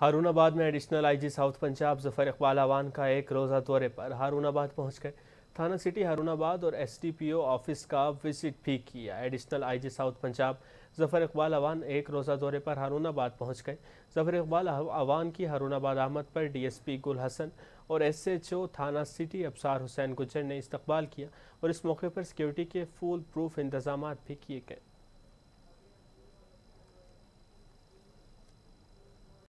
हारूनाबाद में additional IG south Punjab Zafar Iqbal Awan का एक रोज़ा दौरे पर हारूनाबाद पहुंच गए थाना सिटी हारूनाबाद और ओ ऑफिस का विजिट भी किया additional IG south Punjab Zafar Iqbal Awan एक रोज़ा दौरे पर हारूनाबाद पहुंच गए जफर इकबाल अवान की हारूनाबाद आमद पर डीएसपी गुल हसन और एसएचओ थाना सिटी अबसार हुसैन गुजर ने इस्तबाल किया और इस मौके पर सिक्योरिटी के फुल प्रूफ इंतजाम भी किए गए